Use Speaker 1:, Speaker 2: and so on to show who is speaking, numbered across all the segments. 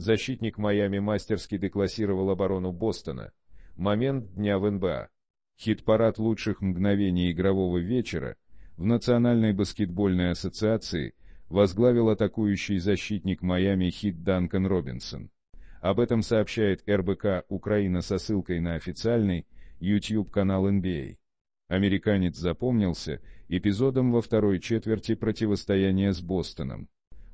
Speaker 1: Защитник Майами мастерски деклассировал оборону Бостона. Момент дня в НБА. Хит-парад лучших мгновений игрового вечера в Национальной баскетбольной ассоциации возглавил атакующий защитник Майами Хит Данкан Робинсон. Об этом сообщает РБК Украина со ссылкой на официальный YouTube-канал NBA. А. Американец запомнился эпизодом во второй четверти противостояния с Бостоном.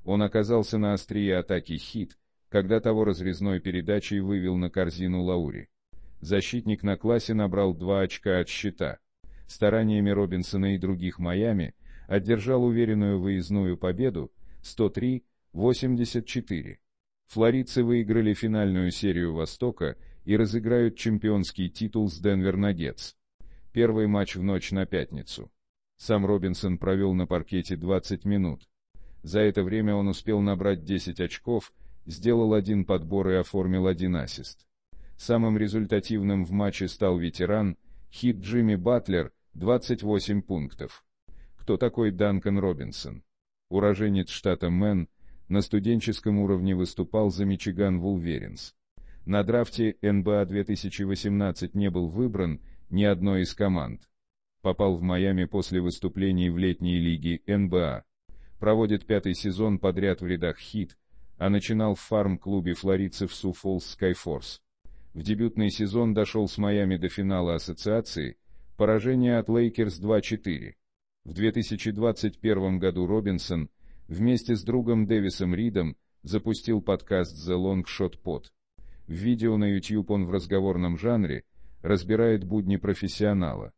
Speaker 1: Он оказался на острие атаки Хит – когда того разрезной передачей вывел на корзину Лаури. Защитник на классе набрал два очка от счета. Стараниями Робинсона и других Майами одержал уверенную выездную победу 103-84. Флоридцы выиграли финальную серию Востока и разыграют чемпионский титул с Денвер Нагетс. Первый матч в ночь на пятницу. Сам Робинсон провел на паркете 20 минут. За это время он успел набрать 10 очков сделал один подбор и оформил один ассист. Самым результативным в матче стал ветеран, хит Джимми Батлер, 28 пунктов. Кто такой Данкан Робинсон? Уроженец штата Мэн, на студенческом уровне выступал за Мичиган Вулверенс. На драфте НБА 2018 не был выбран ни одной из команд. Попал в Майами после выступлений в летней лиге НБА. Проводит пятый сезон подряд в рядах Хит, а начинал в фарм-клубе флоридцев Суфолс Скайфорс. В дебютный сезон дошел с Майами до финала ассоциации, поражение от Лейкерс 2-4. В 2021 году Робинсон вместе с другом Дэвисом Ридом запустил подкаст The Long Shot Pod. В видео на YouTube он в разговорном жанре разбирает будни профессионала.